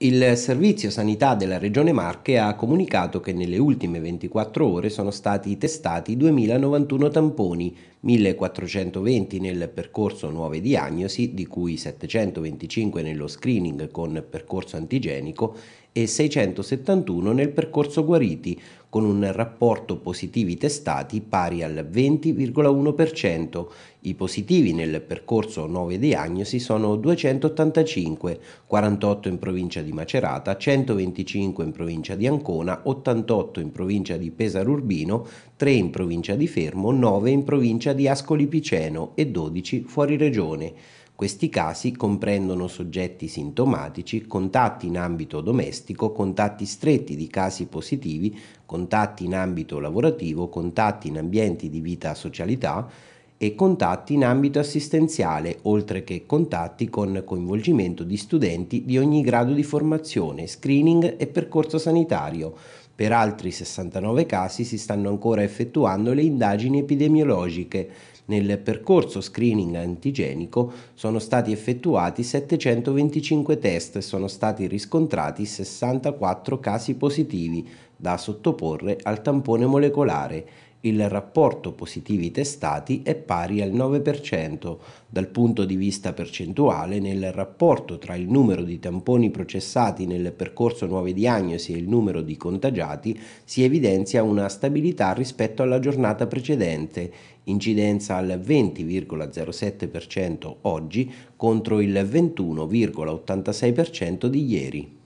Il Servizio Sanità della Regione Marche ha comunicato che nelle ultime 24 ore sono stati testati 2091 tamponi, 1420 nel percorso nuove diagnosi, di cui 725 nello screening con percorso antigenico e 671 nel percorso guariti, con un rapporto positivi testati pari al 20,1%. I positivi nel percorso 9 diagnosi sono 285, 48 in provincia di Macerata, 125 in provincia di Ancona, 88 in provincia di Pesaro Urbino, 3 in provincia di Fermo, 9 in provincia di Ascoli Piceno e 12 fuori regione. Questi casi comprendono soggetti sintomatici, contatti in ambito domestico, contatti stretti di casi positivi, contatti in ambito lavorativo, contatti in ambienti di vita socialità e contatti in ambito assistenziale, oltre che contatti con coinvolgimento di studenti di ogni grado di formazione, screening e percorso sanitario, per altri 69 casi si stanno ancora effettuando le indagini epidemiologiche. Nel percorso screening antigenico sono stati effettuati 725 test e sono stati riscontrati 64 casi positivi da sottoporre al tampone molecolare il rapporto positivi testati è pari al 9% dal punto di vista percentuale nel rapporto tra il numero di tamponi processati nel percorso nuove diagnosi e il numero di contagiati si evidenzia una stabilità rispetto alla giornata precedente, incidenza al 20,07% oggi contro il 21,86% di ieri.